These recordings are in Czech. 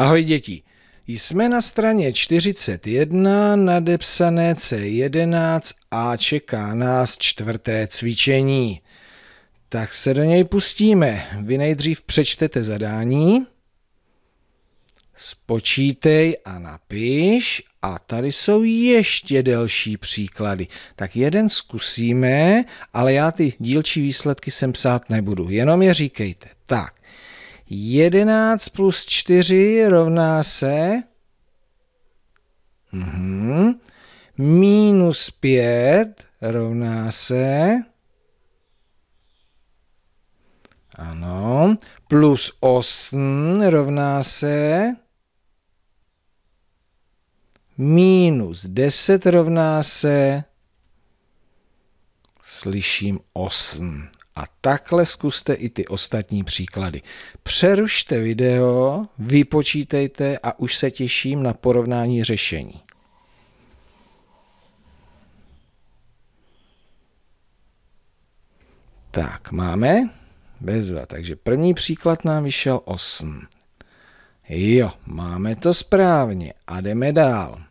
Ahoj děti. Jsme na straně 41, nadepsané C11 a čeká nás čtvrté cvičení. Tak se do něj pustíme. Vy nejdřív přečtete zadání, spočítej a napiš a tady jsou ještě delší příklady. Tak jeden zkusíme, ale já ty dílčí výsledky sem psát nebudu, jenom je říkejte. Tak, 11 plus 4 rovná se mhm, minus 5 rovná se ano, plus 8 rovná se minus 10 rovná se slyším 8. A takhle zkuste i ty ostatní příklady. Přerušte video, vypočítejte a už se těším na porovnání řešení. Tak, máme bezva. Takže první příklad nám vyšel 8. Jo, máme to správně a jdeme dál.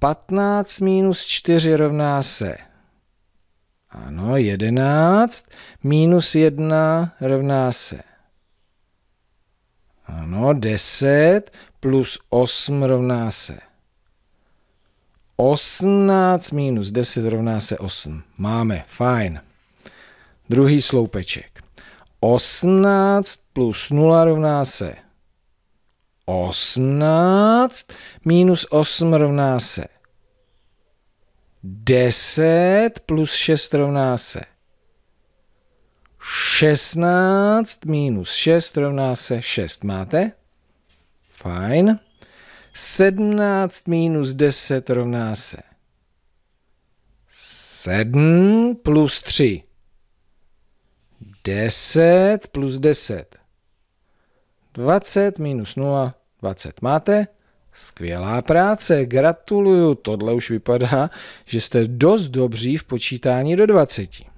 15 minus 4 rovná se ano, 11 minus 1 rovná se. Ano, 10 plus 8 rovná se. 18 minus 10 rovná se 8. Máme, fajn. Druhý sloupeček. 18 plus 0 rovná se 18, minus 8 rovná se 10 plus 6 rovná se 16 minus 6 rovná se 6. Máte? Fajn. 17 minus 10 rovná se 7 plus 3. 10 plus 10. 20 minus 0, 20. Máte? Skvělá práce, gratuluju. Tohle už vypadá, že jste dost dobří v počítání do 20.